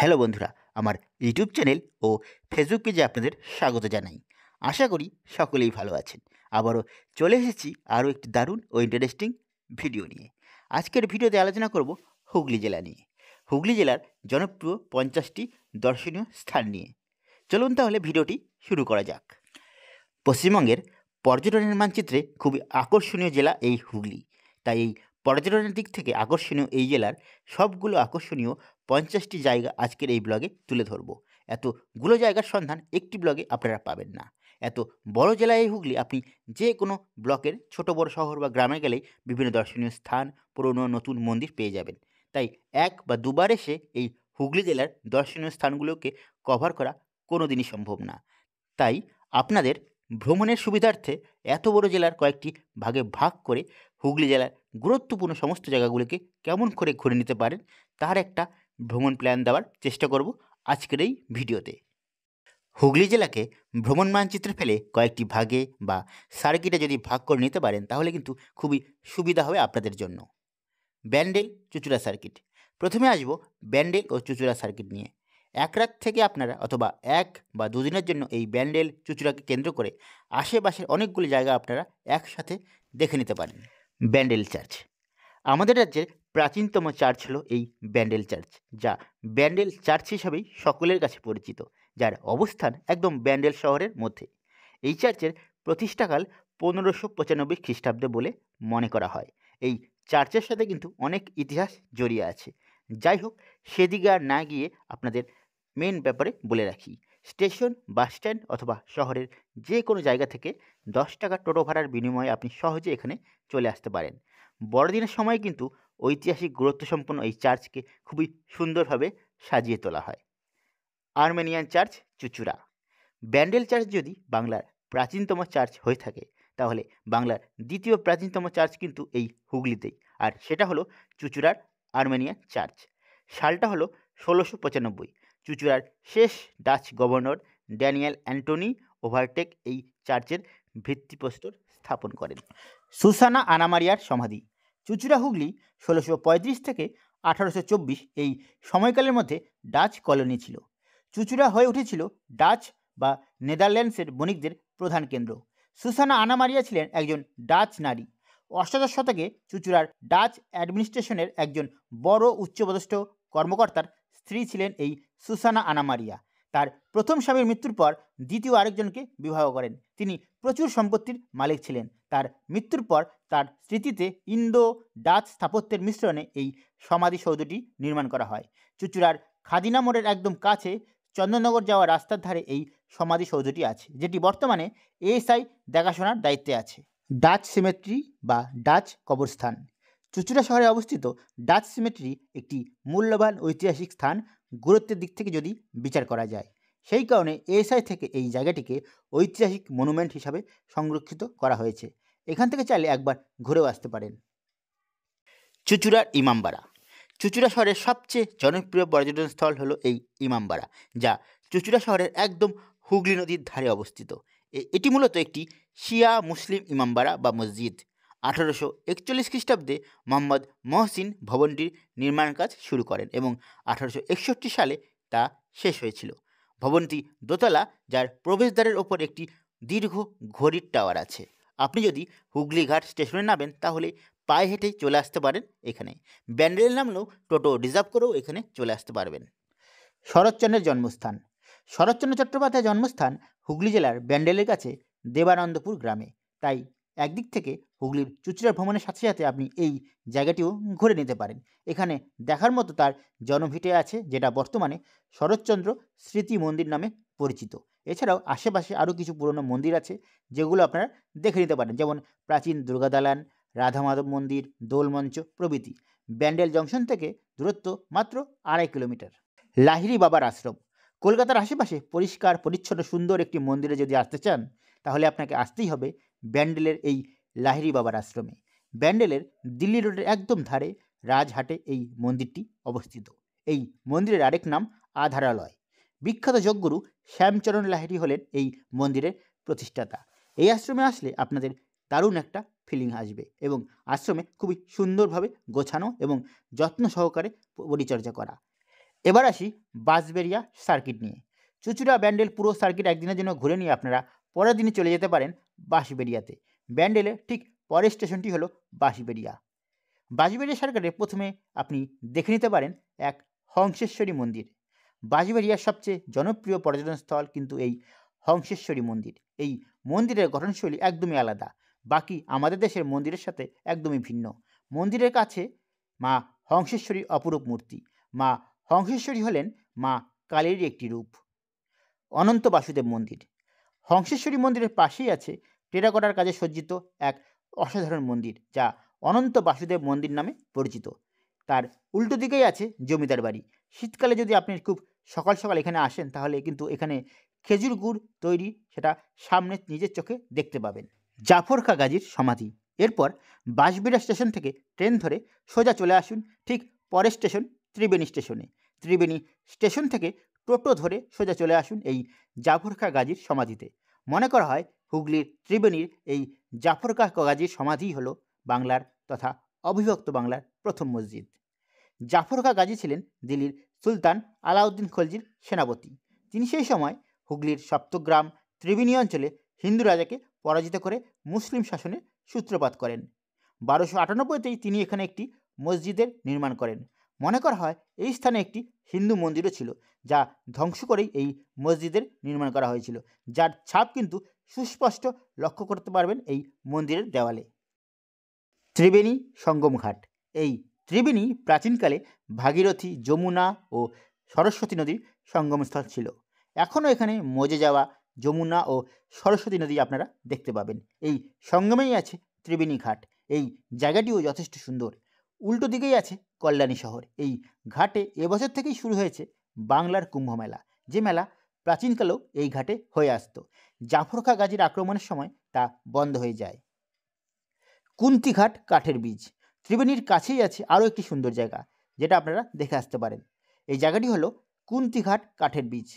hello বন্ধুরা আমার YouTube channel ও Facebook পেজে আপনাদের স্বাগত জানাই আশা করি সকলেই ভালো আছেন আবারও চলে এসেছি আরও একটি দারুণ ও ইন্টারেস্টিং ভিডিও নিয়ে আজকের ভিডিওতে আলোচনা করব হুগলি জেলা নিয়ে হুগলি জেলার জনপ্রিয় পঞ্চাশটি দর্শনীয় স্থান নিয়ে চলুন তাহলে ভিডিওটি শুরু করা যাক পশ্চিমবঙ্গের পর্যটনের মানচিত্রে খুবই আকর্ষণীয় জেলা এই হুগলি তাই এই পর্যটনের দিক থেকে আকর্ষণীয় এই জেলার সবগুলো আকর্ষণীয় পঞ্চাশটি জায়গা আজকের এই ব্লগে তুলে ধরব এতগুলো জায়গার সন্ধান একটি ব্লগে আপনারা পাবেন না এত বড় জেলায় হুগলি আপনি যে কোনো ব্লকের ছোট বড় শহর বা গ্রামে গেলেই বিভিন্ন দর্শনীয় স্থান পুরনো নতুন মন্দির পেয়ে যাবেন তাই এক বা দুবার এসে এই হুগলি জেলার দর্শনীয় স্থানগুলোকে কভার করা কোনো দিনই সম্ভব না তাই আপনাদের ভ্রমণের সুবিধার্থে এত বড় জেলার কয়েকটি ভাগে ভাগ করে হুগলি জেলার গুরুত্বপূর্ণ সমস্ত জায়গাগুলিকে কেমন করে ঘুরে নিতে পারেন তার একটা ভ্রমণ প্ল্যান দেওয়ার চেষ্টা করব আজকের এই ভিডিওতে হুগলি জেলাকে ভ্রমণ মানচিত্রে ফেলে কয়েকটি ভাগে বা সার্কিটে যদি ভাগ করে নিতে পারেন তাহলে কিন্তু খুবই সুবিধা হবে আপনাদের জন্য ব্যান্ডেল চুচুড়া সার্কিট প্রথমে আসব ব্যান্ডেল ও চুচুড়া সার্কিট নিয়ে এক রাত থেকে আপনারা অথবা এক বা দুদিনের জন্য এই ব্যান্ডেল চুচুড়াকে কেন্দ্র করে আশেপাশের অনেকগুলি জায়গা আপনারা একসাথে দেখে নিতে পারেন ব্যান্ডেল চার্চ আমাদের রাজ্যের প্রাচীনতম চার্চ হলো এই ব্যান্ডেল চার্চ যা ব্যান্ডেল চার্চ হিসাবেই সকলের কাছে পরিচিত যার অবস্থান একদম ব্যান্ডেল শহরের মধ্যে এই চার্চের প্রতিষ্ঠাকাল পনেরোশো পঁচানব্বই খ্রিস্টাব্দে বলে মনে করা হয় এই চার্চের সাথে কিন্তু অনেক ইতিহাস জড়িয়ে আছে যাই হোক সেদিকে আর না গিয়ে আপনাদের মেন ব্যাপারে বলে রাখি স্টেশন বাস স্ট্যান্ড অথবা শহরের যে কোনো জায়গা থেকে দশ টাকা টোটো ভাড়ার বিনিময়ে আপনি সহজে এখানে চলে আসতে পারেন বড়দিনের সময় কিন্তু ঐতিহাসিক গুরুত্বসম্পন্ন এই চার্চকে খুবই সুন্দরভাবে সাজিয়ে তোলা হয় Armenian church Chuchura Bandel church যদি বাংলার প্রাচীনতম চার্চ হয়ে থাকে তাহলে বাংলার দ্বিতীয় প্রাচীনতম চার্চ কিন্তু এই হুগলিতেই আর সেটা হলো চুচুরার আর্মেনিয়ান চার্চ সালটা হলো ষোলোশো পঁচানব্বই চুচুরার শেষ Dutch governor Daniel Anthony Overbeck এই চার্চের ভিত্তিপ্রস্তর স্থাপন করেন সুসানা আনামারিয়ার সমাধি চুচুড়া হুগলি ষোলোশো পঁয়ত্রিশ থেকে আঠারোশো চব্বিশ এই সময়কালের মধ্যে ডাচ কলোনি ছিল চুচুড়া হয়ে উঠেছিল ডাচ বা নেদারল্যান্ডসের বণিকদের প্রধান কেন্দ্র সুসানা আনামারিয়া ছিলেন একজন ডাচ নারী অষ্টাদশ শতকে চুচুড়ার ডাচ অ্যাডমিনিস্ট্রেশনের একজন বড় উচ্চপদস্থ কর্মকর্তার স্ত্রী ছিলেন এই সুসানা আনামারিয়া তার প্রথম স্বামীর মৃত্যুর পর দ্বিতীয় আরেকজনকে বিবাহ করেন তিনি প্রচুর সম্পত্তির মালিক ছিলেন তার মৃত্যুর পর তার স্মৃতিতে ইন্দো ডাচ স্থাপত্যের মিশ্রণে এই সমাধিসৌধটি নির্মাণ করা হয় চুচুড়ার খাদিনা মোড়ের একদম কাছে চন্দননগর যাওয়া রাস্তার ধারে এই সমাধিসৌধটি আছে যেটি বর্তমানে এএসআই দেখাশোনার দায়িত্বে আছে ডাচ সিমেট্রি বা ডাচ কবরস্থান চুচুড়া শহরে অবস্থিত ডাচ সিমেট্রি একটি মূল্যবান ঐতিহাসিক স্থান গুরুত্বের দিক থেকে যদি বিচার করা যায় সেই কারণে এএসআই থেকে এই জায়গাটিকে ঐতিহাসিক মনুমেন্ট হিসাবে সংরক্ষিত করা হয়েছে এখান থেকে চাইলে একবার ঘুরেও আসতে পারেন চুচুড়ার ইমামবাড়া চুচুড়া শহরের সবচেয়ে জনপ্রিয় পর্যটন স্থল হলো এই ইমামবাড়া যা চুচুড়া শহরের একদম হুগলি নদীর ধারে অবস্থিত এটি মূলত একটি শিয়া মুসলিম ইমামবাড়া বা মসজিদ আঠারোশো একচল্লিশ খ্রিস্টাব্দে মোহাম্মদ মহসিন ভবনটির নির্মাণ কাজ শুরু করেন এবং আঠারোশো একষট্টি সালে তা শেষ হয়েছিল ভবনটি দোতলা যার প্রবেশদ্বারের ওপর একটি দীর্ঘ ঘড়ির টাওয়ার আছে আপনি যদি হুগলিঘাট স্টেশনে নামেন তাহলে পায়ে হেঁটে চলে আসতে পারেন এখানে ব্যান্ডেল নামলেও টোটো রিজার্ভ করেও এখানে চলে আসতে পারবেন শরৎচন্দ্রের জন্মস্থান শরৎচন্দ্র চট্টোপাধ্যায়ের জন্মস্থান হুগলি জেলার ব্যান্ডেলের কাছে দেবানন্দপুর গ্রামে তাই একদিক থেকে হুগলির চুচুড়া ভ্রমণের সাথে সাথে আপনি এই জায়গাটিও ঘুরে নিতে পারেন এখানে দেখার মতো তার জনভিটে আছে যেটা বর্তমানে শরৎচন্দ্র স্মৃতি মন্দির নামে পরিচিত এছাড়াও আশেপাশে আরও কিছু পুরনো মন্দির আছে যেগুলো আপনারা দেখে নিতে পারেন যেমন প্রাচীন দুর্গা দালান রাধা মাধব মন্দির দোলমঞ্চ প্রভৃতি ব্যান্ডেল জংশন থেকে দূরত্ব মাত্র আড়াই কিলোমিটার লাহিরি বাবার আশ্রম কলকাতার আশেপাশে পরিষ্কার পরিচ্ছন্ন সুন্দর একটি মন্দিরে যদি আসতে চান তাহলে আপনাকে আসতেই হবে ব্যান্ডেলের এই লাহিরি বাবার আশ্রমে ব্যান্ডেলের দিল্লি রোডের একদম ধারে রাজহাটে এই মন্দিরটি অবস্থিত এই মন্দিরের আরেক নাম আধারালয় বিখ্যাত যোগগুরু শ্যামচরণ লাহেরি হলেন এই মন্দিরের প্রতিষ্ঠাতা এই আশ্রমে আসলে আপনাদের দারুণ একটা ফিলিং আসবে এবং আশ্রমে খুবই সুন্দরভাবে গোছানো এবং যত্ন সহকারে পরিচর্যা করা এবার আসি বাঁশবেরিয়া সার্কিট নিয়ে চুচুড়া ব্যান্ডেল পুরো সার্কিট একদিনের জন্য ঘুরে নিয়ে আপনারা পরের দিনে চলে যেতে পারেন বাঁশবেরিয়াতে ব্যান্ডেলের ঠিক পরের স্টেশনটি হলো বাঁশবেরিয়া বাঁশবেরিয়া সার্কিটে প্রথমে আপনি দেখে নিতে পারেন এক হংসেশ্বরী মন্দির বাঁশবেড়িয়ার সবচেয়ে জনপ্রিয় পর্যটন স্থল কিন্তু এই হংসেশ্বরী মন্দির এই মন্দিরের গঠনশৈলী একদমই আলাদা বাকি আমাদের দেশের মন্দিরের সাথে একদমই ভিন্ন মন্দিরের কাছে মা হংসেশ্বরীর অপরূপ মূর্তি মা হংসেশ্বরী হলেন মা কালীর একটি রূপ অনন্ত বাসুদেব মন্দির হংসেশ্বরী মন্দিরের পাশেই আছে টেরাকোটার কাজে সজ্জিত এক অসাধারণ মন্দির যা অনন্ত বাসুদেব মন্দির নামে পরিচিত তার উল্টো দিকেই আছে জমিদার বাড়ি শীতকালে যদি আপনি খুব সকাল সকাল এখানে আসেন তাহলে কিন্তু এখানে খেজুর গুড় তৈরি সেটা সামনে নিজের চোখে দেখতে পাবেন জাফরকা গাজীর সমাধি এরপর বাঁশবিড়া স্টেশন থেকে ট্রেন ধরে সোজা চলে আসুন ঠিক পরের স্টেশন ত্রিবেণী স্টেশনে ত্রিবেণী স্টেশন থেকে টোটো ধরে সোজা চলে আসুন এই জাফরকা গাজীর সমাধিতে মনে করা হয় হুগলির ত্রিবেণীর এই জাফরকা গাজীর সমাধি হল বাংলার তথা অবিভক্ত বাংলার প্রথম মসজিদ জাফরকা গাজী ছিলেন দিল্লির সুলতান আলাউদ্দিন খলজির সেনাপতি তিনি সেই সময় হুগলির সপ্তগ্রাম ত্রিবেণী অঞ্চলে হিন্দু রাজাকে পরাজিত করে মুসলিম শাসনের সূত্রপাত করেন বারোশো আটানব্বইতেই তিনি এখানে একটি মসজিদের নির্মাণ করেন মনে করা হয় এই স্থানে একটি হিন্দু মন্দিরও ছিল যা ধ্বংস করেই এই মসজিদের নির্মাণ করা হয়েছিল যার ছাপ কিন্তু সুস্পষ্ট লক্ষ্য করতে পারবেন এই মন্দিরের দেওয়ালে ত্রিবেণী সঙ্গমঘাট এই ত্রিবেণী প্রাচীনকালে ভাগীরথী যমুনা ও সরস্বতী নদীর সঙ্গমস্থল ছিল এখনও এখানে মজে যাওয়া যমুনা ও সরস্বতী নদী আপনারা দেখতে পাবেন এই সঙ্গমেই আছে ত্রিবেণী ঘাট এই জায়গাটিও যথেষ্ট সুন্দর উল্টো দিকেই আছে কল্যাণী শহর এই ঘাটে এবছর থেকেই শুরু হয়েছে বাংলার কুম্ভ মেলা যে মেলা প্রাচীনকালেও এই ঘাটে হয়ে আসত জাফরখা গাজীর আক্রমণের সময় তা বন্ধ হয়ে যায় কুন্তিঘাট কাঠের বীজ ত্রিবেণীর কাছেই আছে আরও একটি সুন্দর জায়গা যেটা আপনারা দেখে আসতে পারেন এই জায়গাটি হলো কুন্তিঘাট কাঠের বীজ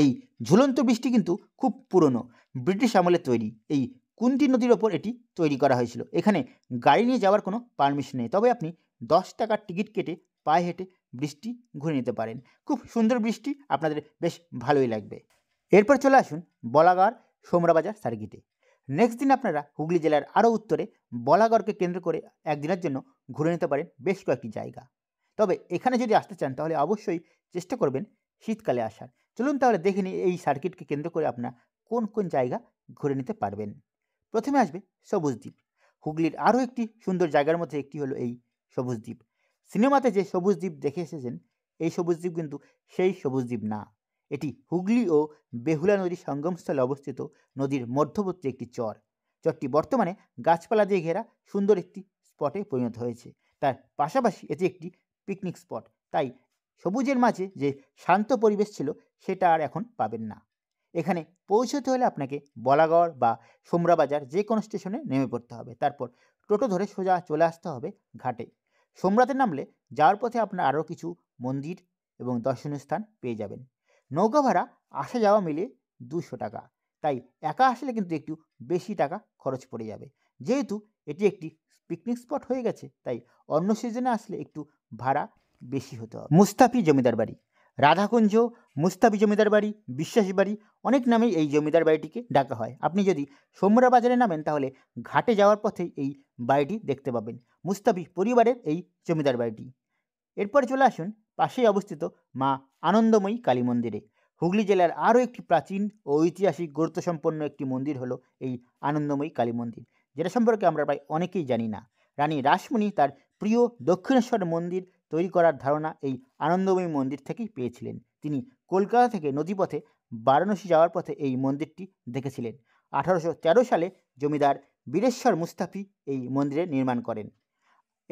এই ঝুলন্ত বৃষ্টি কিন্তু খুব পুরনো ব্রিটিশ আমলে তৈরি এই কুন্তি নদীর ওপর এটি তৈরি করা হয়েছিল এখানে গাড়ি নিয়ে যাওয়ার কোনো পারমিশন নেই তবে আপনি দশ টাকার টিকিট কেটে পায়ে হেঁটে বৃষ্টি ঘুরে নিতে পারেন খুব সুন্দর বৃষ্টি আপনাদের বেশ ভালোই লাগবে এরপর চলে আসুন বলাগার সোমরাবাজার সার্কিটে নেক্সট দিন আপনারা হুগলি জেলার আরও উত্তরে বলাগড়কে কেন্দ্র করে একদিনের জন্য ঘুরে নিতে পারেন বেশ কয়েকটি জায়গা তবে এখানে যদি আসতে চান তাহলে অবশ্যই চেষ্টা করবেন শীতকালে আসার চলুন তাহলে দেখে নিই এই সার্কিটকে কেন্দ্র করে আপনারা কোন কোন জায়গা ঘুরে নিতে পারবেন প্রথমে আসবে সবুজ দ্বীপ হুগলির আরও একটি সুন্দর জায়গার মধ্যে একটি হলো এই সবুজ দ্বীপ সিনেমাতে যে সবুজ দ্বীপ দেখে এসেছেন এই সবুজ দ্বীপ কিন্তু সেই সবুজ দ্বীপ না এটি হুগলি ও বেহুলা নদীর সঙ্গমস্থলে অবস্থিত নদীর মধ্যবর্তী একটি চর চরটি বর্তমানে গাছপালা দিয়ে ঘেরা সুন্দর একটি স্পটে পরিণত হয়েছে তার পাশাপাশি এটি একটি পিকনিক স্পট তাই সবুজের মাঝে যে শান্ত পরিবেশ ছিল সেটা আর এখন পাবেন না এখানে পৌঁছতে হলে আপনাকে বলাগড় বা সোমরাবাজার যে কোনো স্টেশনে নেমে পড়তে হবে তারপর টোটো ধরে সোজা চলে আসতে হবে ঘাটে সোমরাতে নামলে যাওয়ার পথে আপনার আরও কিছু মন্দির এবং দর্শনীয় স্থান পেয়ে যাবেন নৌকা ভাড়া আসা যাওয়া মিলে দুশো টাকা তাই একা আসলে কিন্তু একটু বেশি টাকা খরচ পড়ে যাবে যেহেতু এটি একটি পিকনিক স্পট হয়ে গেছে তাই অন্য সিজনে আসলে একটু ভাড়া বেশি হতে হবে মুস্তাফি জমিদার বাড়ি রাধাকুঞ্জ মুস্তাফি জমিদার বাড়ি বিশ্বাস বাড়ি অনেক নামেই এই জমিদার বাড়িটিকে ডাকা হয় আপনি যদি সোমরা বাজারে নামেন তাহলে ঘাটে যাওয়ার পথে এই বাড়িটি দেখতে পাবেন মুস্তাফি পরিবারের এই জমিদার বাড়িটি এরপর চলে আসুন পাশেই অবস্থিত মা আনন্দময়ী কালী মন্দিরে হুগলি জেলার আরও একটি প্রাচীন ও ঐতিহাসিক গুরুত্বসম্পন্ন একটি মন্দির হলো এই আনন্দময়ী কালী মন্দির যেটা সম্পর্কে আমরা প্রায় অনেকেই জানি না রানী রাসমণি তার প্রিয় দক্ষিণেশ্বর মন্দির তৈরি করার ধারণা এই আনন্দময়ী মন্দির থেকেই পেয়েছিলেন তিনি কলকাতা থেকে নদীপথে বারাণসী যাওয়ার পথে এই মন্দিরটি দেখেছিলেন আঠারোশো সালে জমিদার বীরেশ্বর মুস্তাফি এই মন্দিরে নির্মাণ করেন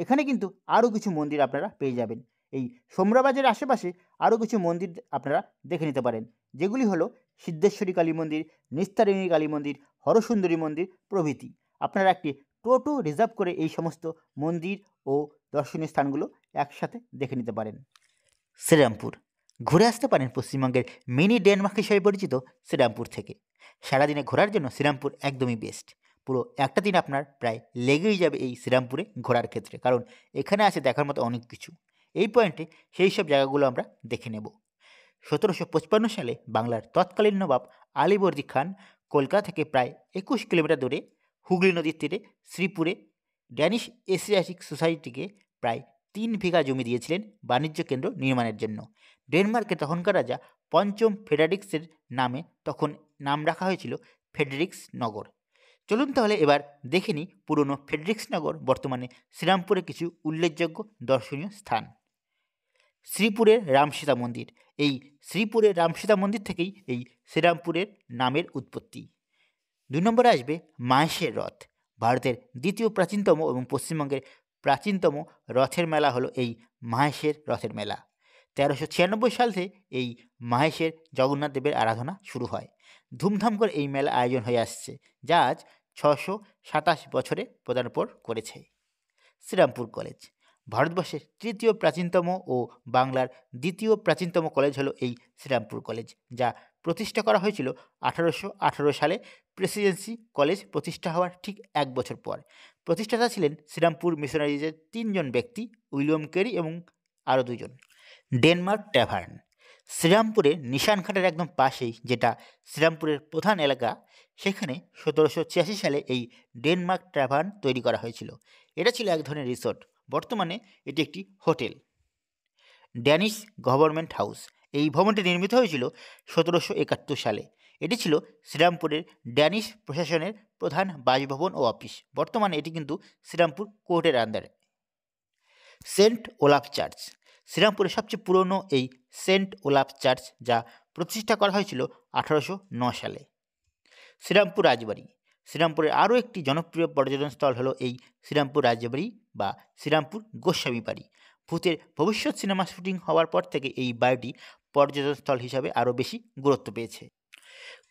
এখানে কিন্তু আরও কিছু মন্দির আপনারা পেয়ে যাবেন এই সোমরাবাজের আশেপাশে আরও কিছু মন্দির আপনারা দেখে নিতে পারেন যেগুলি হলো সিদ্ধেশ্বরী কালী মন্দির নিস্তারিণী কালী মন্দির হরসুন্দরী মন্দির প্রভৃতি আপনারা একটি টোটো রিজার্ভ করে এই সমস্ত মন্দির ও দর্শনীয় স্থানগুলো একসাথে দেখে নিতে পারেন শ্রীরামপুর ঘুরে আসতে পারেন পশ্চিমবঙ্গের মিনি ডেনমার্ক হিসেবে পরিচিত শ্রীরামপুর থেকে সারাদিনে ঘোরার জন্য শ্রীরামপুর একদমই বেস্ট পুরো একটা দিন আপনার প্রায় লেগেই যাবে এই শ্রীরামপুরে ঘোরার ক্ষেত্রে কারণ এখানে আছে দেখার মতো অনেক কিছু এই পয়েন্টে সেই সব জায়গাগুলো আমরা দেখে নেব সতেরোশো পঁচপান্ন সালে বাংলার তৎকালীন নবাব আলিবর্দি খান কলকাতা থেকে প্রায় একুশ কিলোমিটার দূরে হুগলি নদীর তীরে শ্রীপুরে ড্যানিশ এশিয়াটিক সোসাইটিকে প্রায় তিন বিঘা জমি দিয়েছিলেন বাণিজ্য কেন্দ্র নির্মাণের জন্য ডেনমার্কে তখনকার রাজা পঞ্চম ফেডারিক্সের নামে তখন নাম রাখা হয়েছিল ফেডেরিক্স নগর চলুন তাহলে এবার দেখে নিই পুরনো ফেডেরিক্স নগর বর্তমানে শ্রীরামপুরে কিছু উল্লেখযোগ্য দর্শনীয় স্থান শ্রীপুরের রামসীতা মন্দির এই শ্রীপুরের রামসীতা মন্দির থেকেই এই শ্রীরামপুরের নামের উৎপত্তি দুই নম্বরে আসবে মাহেশের রথ ভারতের দ্বিতীয় প্রাচীনতম এবং পশ্চিমবঙ্গের প্রাচীনতম রথের মেলা হলো এই মাহেশের রথের মেলা তেরোশো ছিয়ানব্বই সাল থেকে এই মাহেশের জগন্নাথ দেবের আরাধনা শুরু হয় ধুমধাম করে এই মেলা আয়োজন হয়ে আসছে যা আজ ছশো সাতাশ বছরে পদার্পণ করেছে শ্রীরামপুর কলেজ ভারতবর্ষের তৃতীয় প্রাচীনতম ও বাংলার দ্বিতীয় প্রাচীনতম কলেজ হলো এই শ্রীরামপুর কলেজ যা প্রতিষ্ঠা করা হয়েছিল আঠারোশো সালে প্রেসিডেন্সি কলেজ প্রতিষ্ঠা হওয়ার ঠিক এক বছর পর প্রতিষ্ঠাতা ছিলেন শ্রীরামপুর মিশনারিজের তিনজন ব্যক্তি উইলিয়াম কেরি এবং আরও দুজন ডেনমার্ক ট্যাভার্ন শ্রীরামপুরে নিশানঘাটের একদম পাশেই যেটা শ্রীরামপুরের প্রধান এলাকা সেখানে সতেরোশো সালে এই ডেনমার্ক ট্যাভার্ন তৈরি করা হয়েছিল এটা ছিল এক ধরনের রিসোর্ট বর্তমানে এটি একটি হোটেল ড্যানিশ গভর্নমেন্ট হাউস এই ভবনটি নির্মিত হয়েছিল সতেরোশো একাত্তর সালে এটি ছিল শ্রীরামপুরের ড্যানিশ প্রশাসনের প্রধান বাসভবন ও অফিস বর্তমানে এটি কিন্তু শ্রীরামপুর কোর্টের আন্ডারে সেন্ট ওলাফ চার্চ শ্রীরামপুরের সবচেয়ে পুরনো এই সেন্ট ওলাফ চার্চ যা প্রতিষ্ঠা করা হয়েছিল আঠারোশো সালে শ্রীরামপুর রাজবাড়ি শ্রীরামপুরের আরও একটি জনপ্রিয় পর্যটনস্থল হলো এই শ্রীরামপুর রাজবাড়ি বা শ্রীরামপুর গোস্বামী বাড়ি ভূতের ভবিষ্যৎ সিনেমা শুটিং হওয়ার পর থেকে এই বাড়িটি পর্যটন স্থল হিসাবে আরও বেশি গুরুত্ব পেয়েছে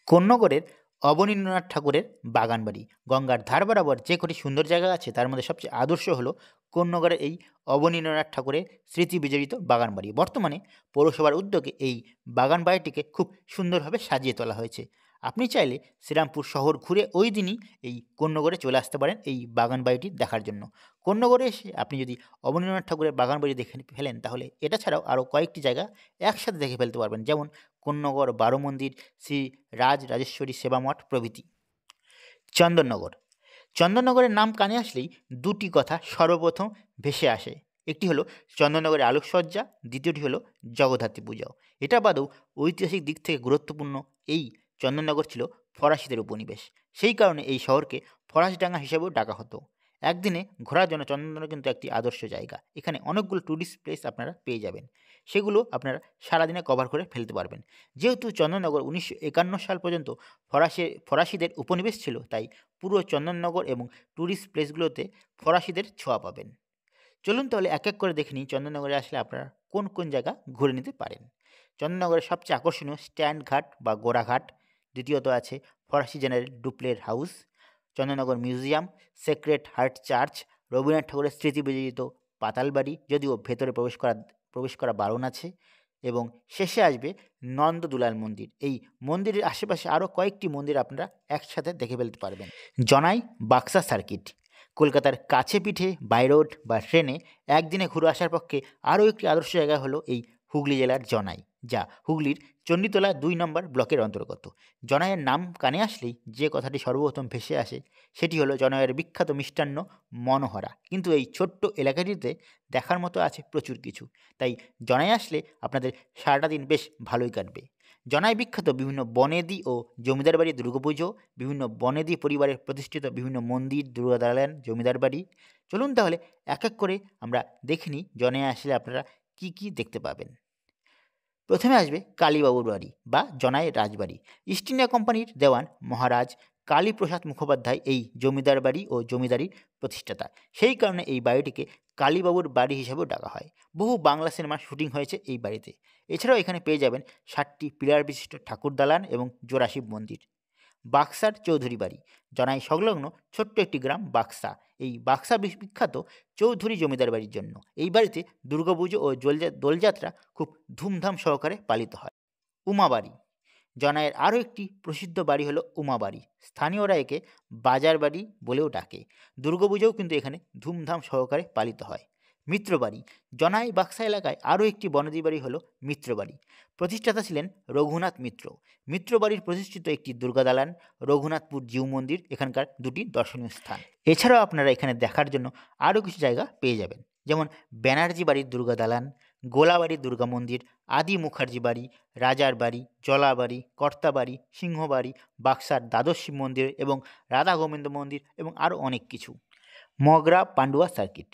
কোন্নগরের অবনীন্দ্রনাথ ঠাকুরের বাগানবাড়ি গঙ্গার ধার বরাবর যে কটি সুন্দর জায়গা আছে তার মধ্যে সবচেয়ে আদর্শ হলো কোন্নগরের এই অবনীন্দ্রনাথ ঠাকুরের স্মৃতি বিজড়িত বাগানবাড়ি বর্তমানে পৌরসভার উদ্যোগে এই বাগান বাড়িটিকে খুব সুন্দরভাবে সাজিয়ে তোলা হয়েছে আপনি চাইলে শ্রীরামপুর শহর ঘুরে ওই দিনই এই কন্যগড়ে চলে আসতে পারেন এই বাগান বাড়িটি দেখার জন্য কন্যগড়ে এসে আপনি যদি অবনীন্দ্রনাথ ঠাকুরের বাগান বাড়ি দেখে ফেলেন তাহলে এটা ছাড়াও আরও কয়েকটি জায়গা একসাথে দেখে ফেলতে পারবেন যেমন কন্যগড় বারো মন্দির শ্রী রাজ রাজেশ্বরী সেবামঠ প্রভৃতি চন্দননগর চন্দননগরের নাম কানে আসলেই দুটি কথা সর্বপ্রথম ভেসে আসে একটি হলো চন্দননগরের আলোকসজ্জা দ্বিতীয়টি হলো জগদ্ধাত্রী পূজাও এটা বাদেও ঐতিহাসিক দিক থেকে গুরুত্বপূর্ণ এই চন্দননগর ছিল ফরাসিদের উপনিবেশ সেই কারণে এই শহরকে ফরাসডাঙ্গা হিসেবেও ডাকা হতো একদিনে ঘোরার জন্য চন্দননগর কিন্তু একটি আদর্শ জায়গা এখানে অনেকগুলো ট্যুরিস্ট প্লেস আপনারা পেয়ে যাবেন সেগুলো আপনারা সারাদিনে কভার করে ফেলতে পারবেন যেহেতু চন্দননগর উনিশশো একান্ন সাল পর্যন্ত ফরাসি ফরাসিদের উপনিবেশ ছিল তাই পুরো চন্দননগর এবং ট্যুরিস্ট প্লেসগুলোতে ফরাসিদের ছোঁয়া পাবেন চলুন তাহলে এক এক করে দেখে নিই চন্দননগরে আসলে আপনারা কোন কোন জায়গা ঘুরে নিতে পারেন চন্দননগরের সবচেয়ে আকর্ষণীয় স্ট্যান্ড ঘাট বা গোড়াঘাট দ্বিতীয়ত আছে ফরাসি জেনারেল ডুপ্লের house Chandannagar museum sacred heart church Rabindranath ঠাকুরের স্মৃতি বিজড়িত পাতালবাড়ি যদিও ভেতরে প্রবেশ করা প্রবেশ করা বারণ আছে এবং শেষে আসবে নন্দ দুলাল মন্দির এই মন্দিরের আশেপাশে আরও কয়েকটি মন্দির আপনারা একসাথে দেখে ফেলতে পারবেন জনাই বাক্সা সার্কিট কলকাতার কাছে পিঠে বাই রোড বা ট্রেনে একদিনে ঘুরে আসার পক্ষে আরও একটি আদর্শ জায়গা হলো এই হুগলি জেলার জনাই যা হুগলির চণ্ডীতলা দুই নম্বর ব্লকের অন্তর্গত জনয়ের নাম কানে আসলেই যে কথাটি সর্বপ্রথম ভেসে আসে সেটি হলো জনয়ের বিখ্যাত মিষ্টান্ন মনোহরা কিন্তু এই ছোট্ট এলাকাটিতে দেখার মতো আছে প্রচুর কিছু তাই জনায় আসলে আপনাদের সারাটা দিন বেশ ভালোই কাটবে জনায় বিখ্যাত বিভিন্ন বনেদি ও জমিদার বাড়ি দুর্গাপুজো বিভিন্ন বনেদি পরিবারের প্রতিষ্ঠিত বিভিন্ন মন্দির দুর্গাদালান জমিদার বাড়ি চলুন তাহলে এক এক করে আমরা দেখিনি নিই জনে আসলে আপনারা কি কি দেখতে পাবেন প্রথমে আসবে কালীবাবুর বাড়ি বা জনায় রাজবাড়ি ইস্ট ইন্ডিয়া কোম্পানির দেওয়ান মহারাজ কালীপ্রসাদ মুখোপাধ্যায় এই জমিদার বাড়ি ও জমিদারির প্রতিষ্ঠাতা সেই কারণে এই বাড়িটিকে কালীবাবুর বাড়ি হিসেবেও ডাকা হয় বহু বাংলা সিনেমার শুটিং হয়েছে এই বাড়িতে এছাড়াও এখানে পেয়ে যাবেন ষাটটি পিলার বিশিষ্ট ঠাকুর দালান এবং জোড়াশিব মন্দির বাক্সার চৌধুরী বাড়ি জনাই সংলগ্ন ছোট্ট একটি গ্রাম বাক্সা এই বাক্সা বিখ্যাত চৌধুরী জমিদার বাড়ির জন্য এই বাড়িতে দুর্গাপুজো ও দোলযাত্রা খুব ধুমধাম সহকারে পালিত হয় উমাবাড়ি জনায়ের আরও একটি প্রসিদ্ধ বাড়ি হলো উমাবাড়ি স্থানীয়রা একে বাজার বাড়ি বলেও ডাকে দুর্গাপুজোও কিন্তু এখানে ধুমধাম সহকারে পালিত হয় মিত্রবাড়ি জনাই বাক্সা এলাকায় আরও একটি বনদী বাড়ি হল মিত্রবাড়ি প্রতিষ্ঠাতা ছিলেন রঘুনাথ মিত্র মিত্রবাড়ির প্রতিষ্ঠিত একটি দুর্গা দালান রঘুনাথপুর জিউ মন্দির এখানকার দুটি দর্শনীয় স্থান এছাড়াও আপনারা এখানে দেখার জন্য আরও কিছু জায়গা পেয়ে যাবেন যেমন ব্যানার্জি বাড়ির দুর্গা দালান গোলাবাড়ি দুর্গা মন্দির আদি মুখার্জি বাড়ি রাজার বাড়ি জলাবাড়ি কর্তাবাড়ি সিংহবাড়ি বাক্সার দ্বাদশ শিব মন্দির এবং রাধা গোবিন্দ মন্দির এবং আরও অনেক কিছু মগরা পান্ডুয়া সার্কিট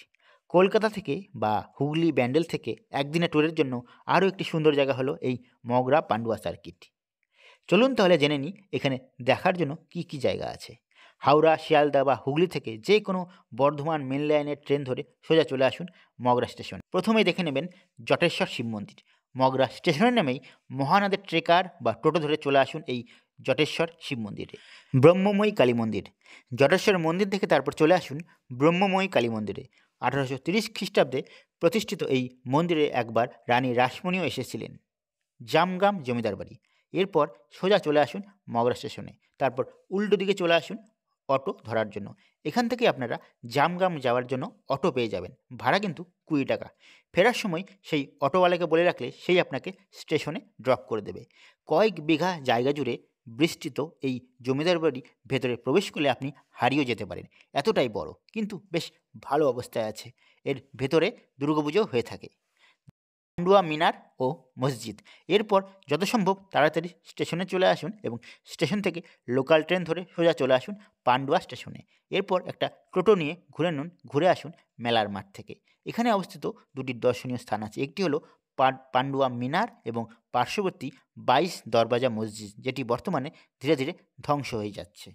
কলকাতা থেকে বা হুগলি ব্যান্ডেল থেকে একদিনে ট্যুরের জন্য আরও একটি সুন্দর জায়গা হলো এই মগরা পান্ডুয়া সার্কিট চলুন তাহলে জেনে নিই এখানে দেখার জন্য কি কি জায়গা আছে হাওড়া শিয়ালদা বা হুগলি থেকে যে কোনো বর্ধমান মেন লাইনের ট্রেন ধরে সোজা চলে আসুন মগরা স্টেশন প্রথমেই দেখে নেবেন জটেশ্বর শিব মন্দির মগরা স্টেশনের নামেই মহানদের ট্রেকার বা টোটো ধরে চলে আসুন এই জটেশ্বর শিব মন্দিরে ব্রহ্মময়ী কালী মন্দির জটেশ্বর মন্দির থেকে তারপর চলে আসুন ব্রহ্মময়ী কালী মন্দিরে আঠারোশো তিরিশ খ্রিস্টাব্দে প্রতিষ্ঠিত এই মন্দিরে একবার রানী রাসমণিও এসেছিলেন জামগাম জমিদার বাড়ি এরপর সোজা চলে আসুন মগরা স্টেশনে তারপর উল্টো দিকে চলে আসুন অটো ধরার জন্য এখান থেকে আপনারা জামগাম যাওয়ার জন্য অটো পেয়ে যাবেন ভাড়া কিন্তু কুড়ি টাকা ফেরার সময় সেই অটোওয়ালাকে বলে রাখলে সেই আপনাকে স্টেশনে ড্রপ করে দেবে কয়েক বিঘা জায়গা জুড়ে বৃষ্টিত এই জমিদার বাড়ি ভেতরে প্রবেশ করলে আপনি হারিয়েও যেতে পারেন এতটাই বড় কিন্তু বেশ ভালো অবস্থায় আছে এর ভেতরে দুর্গাপুজো হয়ে থাকে পান্ডুয়া মিনার ও মসজিদ এরপর যত সম্ভব তাড়াতাড়ি স্টেশনে চলে আসুন এবং স্টেশন থেকে লোকাল ট্রেন ধরে সোজা চলে আসুন পান্ডুয়া স্টেশনে এরপর একটা টোটো নিয়ে ঘুরে নুন ঘুরে আসুন মেলার মাঠ থেকে এখানে অবস্থিত দুটি দর্শনীয় স্থান আছে একটি হলো পান্ডুয়া মিনার এবং পার্শ্ববর্তী বাইশ দরবাজা মসজিদ যেটি বর্তমানে ধীরে ধীরে ধ্বংস হয়ে যাচ্ছে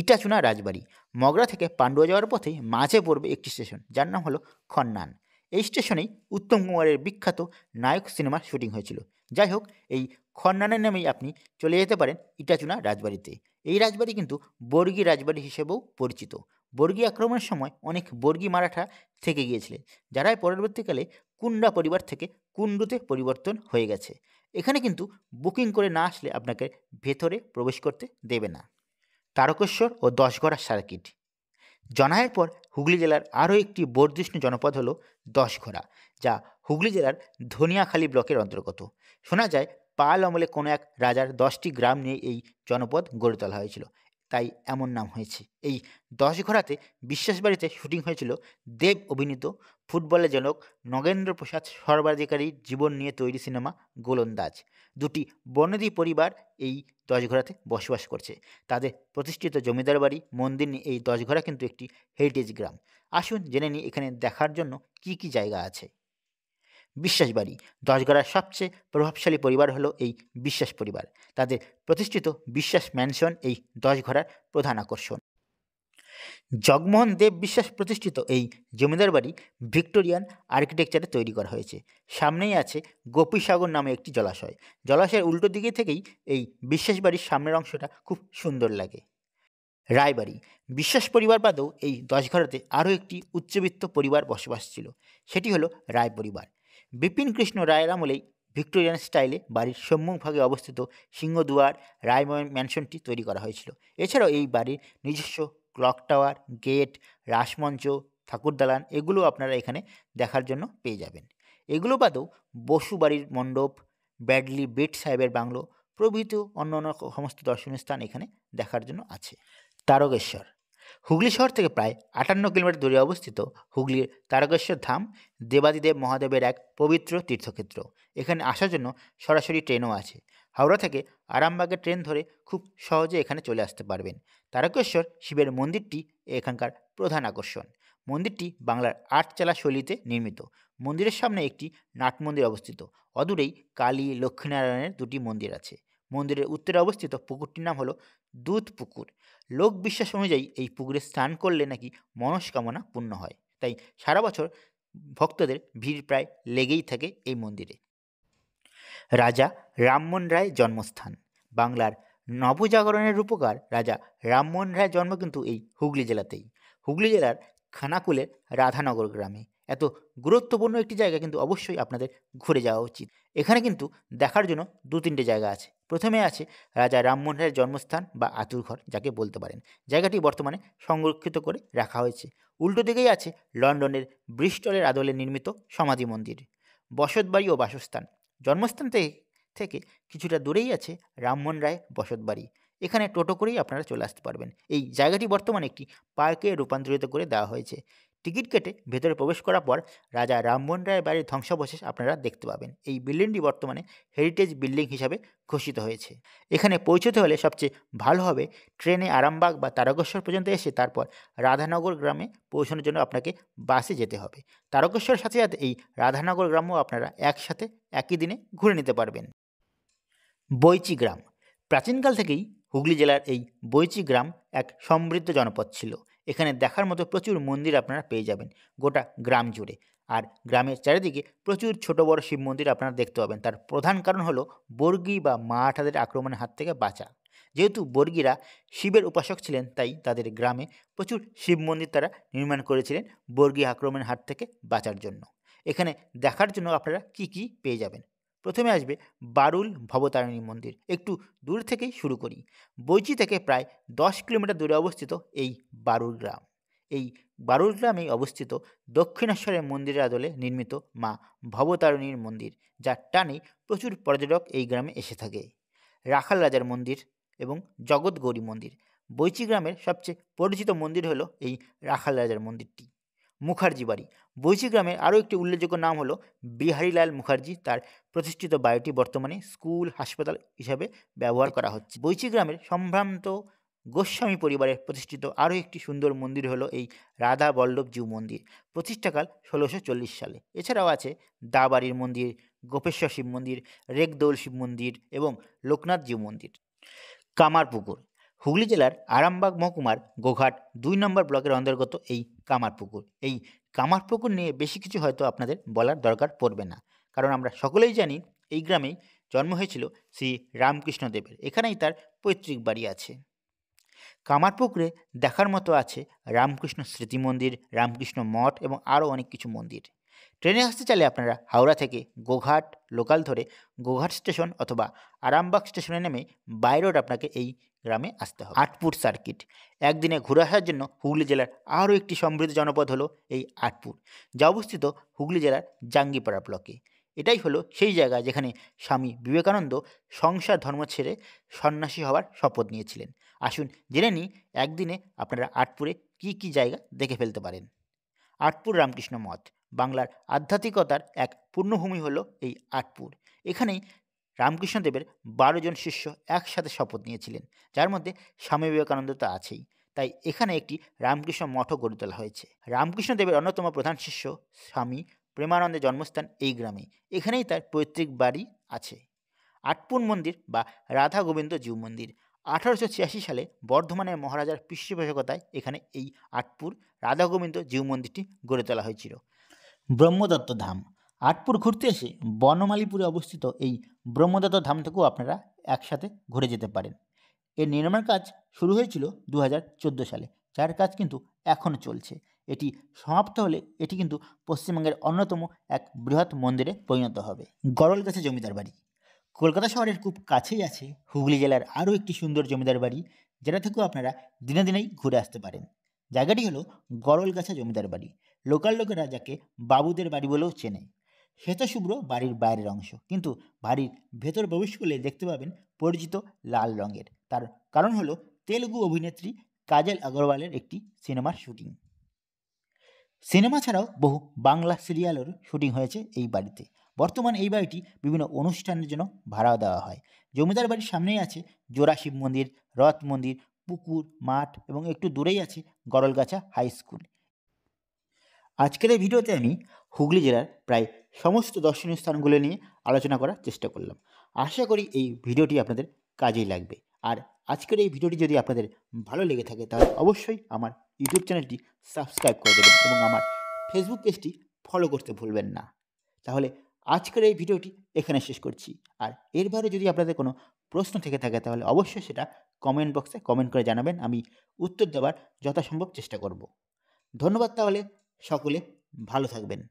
ইটাচুনা রাজবাড়ি মগরা থেকে পান্ডুয়া যাওয়ার পথে মাঝে পড়বে একটি স্টেশন যার নাম হলো খন্নান এই স্টেশনেই উত্তম কুমারের বিখ্যাত নায়ক সিনেমার শুটিং হয়েছিল যাই হোক এই খন্নানের নামেই আপনি চলে যেতে পারেন ইটাচুনা রাজবাড়িতে এই রাজবাড়ি কিন্তু বর্গী রাজবাড়ি হিসেবেও পরিচিত বর্গী আক্রমণের সময় অনেক বর্গী মারাঠা থেকে গিয়েছিলেন যারাই পরবর্তীকালে কুন্ডা পরিবার থেকে কুণ্ডুতে পরিবর্তন হয়ে গেছে এখানে কিন্তু বুকিং করে না আসলে আপনাকে ভেতরে প্রবেশ করতে দেবে না তারকেশ্বর ও দশগড়া সার্কিট জনায়ের পর হুগলি জেলার আরও একটি বর্ধিষ্ণু জনপদ হল দশঘোড়া যা হুগলি জেলার ধনিয়াখালী ব্লকের অন্তর্গত শোনা যায় পাল আমলে কোনো এক রাজার দশটি গ্রাম নিয়ে এই জনপদ গড়ে তোলা হয়েছিল তাই এমন নাম হয়েছে এই দশঘোড়াতে বিশ্বাস বাড়িতে শুটিং হয়েছিল দেব অভিনীত ফুটবলের জনক নগেন্দ্র প্রসাদ সর্বাধিকারীর জীবন নিয়ে তৈরি সিনেমা গোলন্দাজ দুটি বনেদি পরিবার এই দশঘরাতে বসবাস করছে তাদের প্রতিষ্ঠিত জমিদার বাড়ি মন্দির নিয়ে এই দশঘরা কিন্তু একটি হেরিটেজ গ্রাম আসুন জেনে নিই এখানে দেখার জন্য কি কি জায়গা আছে বিশ্বাস বাড়ি দশগড়ার সবচেয়ে প্রভাবশালী পরিবার হলো এই বিশ্বাস পরিবার তাদের প্রতিষ্ঠিত বিশ্বাস ম্যানশন এই দশঘরার প্রধান আকর্ষণ জগমোহন দেব বিশ্বাস প্রতিষ্ঠিত এই জমিদার বাড়ি ভিক্টোরিয়ান আর্কিটেকচারে তৈরি করা হয়েছে সামনেই আছে গোপীসাগর নামে একটি জলাশয় জলাশয়ের উল্টো দিকে থেকেই এই বিশ্বাস বাড়ির সামনের অংশটা খুব সুন্দর লাগে রায়বাড়ি বিশ্বাস পরিবার বাদেও এই দশঘরাতে আরও একটি উচ্চবিত্ত পরিবার বসবাস ছিল সেটি হলো রায় পরিবার বিপিন কৃষ্ণ রায়ের আমলেই ভিক্টোরিয়ান স্টাইলে বাড়ির সম্মুখভাগে অবস্থিত সিংহদুয়ার রায় ম্যানশনটি তৈরি করা হয়েছিল এছাড়াও এই বাড়ির নিজস্ব ক্লক টাওয়ার গেট রাসমঞ্চ ঠাকুর দালান এগুলো আপনারা এখানে দেখার জন্য পেয়ে যাবেন এগুলো বাদেও বসুবাড়ির মণ্ডপ ব্যাডলি বেট সাহেবের বাংলো প্রভৃতি অন্য অন্য সমস্ত দর্শনীয় স্থান এখানে দেখার জন্য আছে তারকেশ্বর হুগলি শহর থেকে প্রায় আটান্ন কিলোমিটার দূরে অবস্থিত হুগলির তারকেশ্বর ধাম দেবাদিদেব মহাদেবের এক পবিত্র তীর্থক্ষেত্র এখানে আসার জন্য সরাসরি ট্রেনও আছে হাওড়া থেকে আরামবাগের ট্রেন ধরে খুব সহজে এখানে চলে আসতে পারবেন তারকেশ্বর শিবের মন্দিরটি এখানকার প্রধান আকর্ষণ মন্দিরটি বাংলার আটচালা শৈলীতে নির্মিত মন্দিরের সামনে একটি নাট মন্দির অবস্থিত অদূরেই কালী লক্ষ্মীনারায়ণের দুটি মন্দির আছে মন্দিরের উত্তরে অবস্থিত পুকুরটির নাম হলো দুধ পুকুর লোক বিশ্বাস অনুযায়ী এই পুকুরে স্নান করলে নাকি মনস্কামনা পূর্ণ হয় তাই সারা বছর ভক্তদের ভিড় প্রায় লেগেই থাকে এই মন্দিরে রাজা রামমোহন রায় জন্মস্থান বাংলার নবজাগরণের রূপকার রাজা রামমোহন রায়ের জন্ম কিন্তু এই হুগলি জেলাতেই হুগলি জেলার খানাকুলের রাধানগর গ্রামে এত গুরুত্বপূর্ণ একটি জায়গা কিন্তু অবশ্যই আপনাদের ঘুরে যাওয়া উচিত এখানে কিন্তু দেখার জন্য দু তিনটে জায়গা আছে প্রথমে আছে রাজা রামমোহন রায়ের জন্মস্থান বা আতুরঘর যাকে বলতে পারেন জায়গাটি বর্তমানে সংরক্ষিত করে রাখা হয়েছে উল্টো দিকেই আছে লন্ডনের ব্রিস্টলের আদলে নির্মিত সমাধি মন্দির বসতবাড়ি ও বাসস্থান জন্মস্থান থেকে থেকে কিছুটা দূরেই আছে রামমোহন রায় বসতবাড়ি এখানে টোটো করেই আপনারা চলে আসতে পারবেন এই জায়গাটি বর্তমানে একটি পার্কে রূপান্তরিত করে দেওয়া হয়েছে টিকিট কেটে ভেতরে প্রবেশ করার পর রাজা রামমোহন রায়ের বাড়ির ধ্বংসাবশেষ আপনারা দেখতে পাবেন এই বিল্ডিংটি বর্তমানে হেরিটেজ বিল্ডিং হিসাবে ঘোষিত হয়েছে এখানে পৌঁছতে হলে সবচেয়ে ভালো হবে ট্রেনে আরামবাগ বা তারকেশ্বর পর্যন্ত এসে তারপর রাধানগর গ্রামে পৌঁছানোর জন্য আপনাকে বাসে যেতে হবে তারকেশ্বরের সাথে সাথে এই রাধানগর গ্রামও আপনারা একসাথে একই দিনে ঘুরে নিতে পারবেন বৈচি গ্রাম প্রাচীনকাল থেকেই হুগলি জেলার এই বৈচি গ্রাম এক সমৃদ্ধ জনপদ ছিল এখানে দেখার মতো প্রচুর মন্দির আপনারা পেয়ে যাবেন গোটা গ্রাম জুড়ে আর গ্রামের চারিদিকে প্রচুর ছোট বড় শিব মন্দির আপনারা দেখতে পাবেন তার প্রধান কারণ হলো বর্গী বা মাঠাদের আক্রমণের হাত থেকে বাঁচা যেহেতু বর্গীরা শিবের উপাসক ছিলেন তাই তাদের গ্রামে প্রচুর শিব মন্দির তারা নির্মাণ করেছিলেন বর্গী আক্রমণের হাত থেকে বাঁচার জন্য এখানে দেখার জন্য আপনারা কি কি পেয়ে যাবেন প্রথমে আসবে বারুল ভবতারিণী মন্দির একটু দূর থেকেই শুরু করি বৈচি থেকে প্রায় দশ কিলোমিটার দূরে অবস্থিত এই বারুল গ্রাম এই বারুল গ্রামেই অবস্থিত দক্ষিণেশ্বরের মন্দিরের আদলে নির্মিত মা ভবতারিণীর মন্দির যার টানে প্রচুর পর্যটক এই গ্রামে এসে থাকে রাখাল রাজার মন্দির এবং জগৎগৌরী মন্দির বৈচি গ্রামের সবচেয়ে পরিচিত মন্দির হলো এই রাখাল রাজার মন্দিরটি মুখার্জি বাড়ি বৈশি গ্রামের আরও একটি উল্লেখযোগ্য নাম হলো বিহারীলাল মুখার্জি তার প্রতিষ্ঠিত বাড়িটি বর্তমানে স্কুল হাসপাতাল হিসাবে ব্যবহার করা হচ্ছে বৈশি গ্রামের সম্ভ্রান্ত গোস্বামী পরিবারের প্রতিষ্ঠিত আরও একটি সুন্দর মন্দির হলো এই রাধা জিউ মন্দির প্রতিষ্ঠাকাল ষোলোশো চল্লিশ সালে এছাড়াও আছে দাবাড়ির মন্দির গোপেশ্বর শিব মন্দির রেগদৌল শিব মন্দির এবং লোকনাথ জিউ মন্দির কামারপুকুর হুগলি জেলার আরামবাগ মহকুমার গোঘাট দুই নম্বর ব্লকের অন্তর্গত এই কামারপুকুর এই কামারপুকুর নিয়ে বেশি কিছু হয়তো আপনাদের বলার দরকার পড়বে না কারণ আমরা সকলেই জানি এই গ্রামেই জন্ম হয়েছিল শ্রী রামকৃষ্ণ দেবের এখানেই তার পৈতৃক বাড়ি আছে কামারপুকুরে দেখার মতো আছে রামকৃষ্ণ স্মৃতি মন্দির রামকৃষ্ণ মঠ এবং আরও অনেক কিছু মন্দির ট্রেনে আসতে চাইলে আপনারা হাওড়া থেকে গোঘাট লোকাল ধরে গোঘাট স্টেশন অথবা আরামবাগ স্টেশনে নেমে বাই রোড আপনাকে এই গ্রামে আসতে হবে আটপুর সার্কিট একদিনে ঘুরে আসার জন্য হুগলি জেলার আরও একটি সমৃদ্ধ জনপদ হলো এই আটপুর যা অবস্থিত হুগলি জেলার জাঙ্গিপাড়া ব্লকে এটাই হলো সেই জায়গা যেখানে স্বামী বিবেকানন্দ সংসার ধর্ম ছেড়ে সন্ন্যাসী হওয়ার শপথ নিয়েছিলেন আসুন জেনে নিই একদিনে আপনারা আটপুরে কি কি জায়গা দেখে ফেলতে পারেন আটপুর রামকৃষ্ণ মঠ বাংলার আধ্যাত্মিকতার এক পূর্ণভূমি হলো এই আটপুর এখানেই রামকৃষ্ণদেবের বারো জন শিষ্য একসাথে শপথ নিয়েছিলেন যার মধ্যে স্বামী বিবেকানন্দ তো আছেই তাই এখানে একটি রামকৃষ্ণ মঠও গড়ে তোলা হয়েছে রামকৃষ্ণদেবের অন্যতম প্রধান শিষ্য স্বামী প্রেমানন্দের জন্মস্থান এই গ্রামে এখানেই তার পৈতৃক বাড়ি আছে আটপুন মন্দির বা রাধা গোবিন্দ জীব মন্দির আঠারোশো ছিয়াশি সালে বর্ধমানের মহারাজার পৃষ্ঠপোষকতায় এখানে এই আটপুর রাধা গোবিন্দ জীব মন্দিরটি গড়ে তোলা হয়েছিল ব্রহ্মদত্ত ধাম আটপুর ঘুরতে এসে বনমালীপুরে অবস্থিত এই ব্রহ্মদত্ত ধাম থেকেও আপনারা একসাথে ঘুরে যেতে পারেন এর নির্মাণ কাজ শুরু হয়েছিল দু সালে যার কাজ কিন্তু এখনও চলছে এটি সমাপ্ত হলে এটি কিন্তু পশ্চিমবঙ্গের অন্যতম এক বৃহৎ মন্দিরে পরিণত হবে গড়লগাছা জমিদার বাড়ি কলকাতা শহরের খুব কাছেই আছে হুগলি জেলার আরও একটি সুন্দর জমিদার বাড়ি যেটা থেকেও আপনারা দিনে দিনেই ঘুরে আসতে পারেন জায়গাটি হলো গড়লগাছা জমিদার বাড়ি লোকাল লোকেরা যাকে বাবুদের বাড়ি বলেও চেনে শ্বেতশুভ্র বাড়ির বাইরের অংশ কিন্তু বাড়ির ভেতর প্রবেশ করলে দেখতে পাবেন পরিচিত লাল রঙের তার কারণ হলো তেলুগু অভিনেত্রী কাজল আগরওয়ালের একটি সিনেমার শুটিং সিনেমা ছাড়াও বহু বাংলা সিরিয়ালের শুটিং হয়েছে এই বাড়িতে বর্তমান এই বাড়িটি বিভিন্ন অনুষ্ঠানের জন্য ভাড়া দেওয়া হয় জমিদার বাড়ির সামনেই আছে জোড়া শিব মন্দির রথ মন্দির পুকুর মাঠ এবং একটু দূরেই আছে গড়লগাছা হাই স্কুল আজকের এই ভিডিওতে আমি হুগলি জেলার প্রায় সমস্ত দর্শনীয় স্থানগুলো নিয়ে আলোচনা করার চেষ্টা করলাম আশা করি এই ভিডিওটি আপনাদের কাজেই লাগবে আর আজকের এই ভিডিওটি যদি আপনাদের ভালো লেগে থাকে তাহলে অবশ্যই আমার ইউটিউব চ্যানেলটি সাবস্ক্রাইব করে দেবেন এবং আমার ফেসবুক পেজটি ফলো করতে ভুলবেন না তাহলে আজকের এই ভিডিওটি এখানে শেষ করছি আর এরবারে যদি আপনাদের কোনো প্রশ্ন থেকে থাকে তাহলে অবশ্যই সেটা কমেন্ট বক্সে কমেন্ট করে জানাবেন আমি উত্তর দেওয়ার যথাসম্ভব চেষ্টা করব ধন্যবাদ তাহলে সকলে ভালো থাকবেন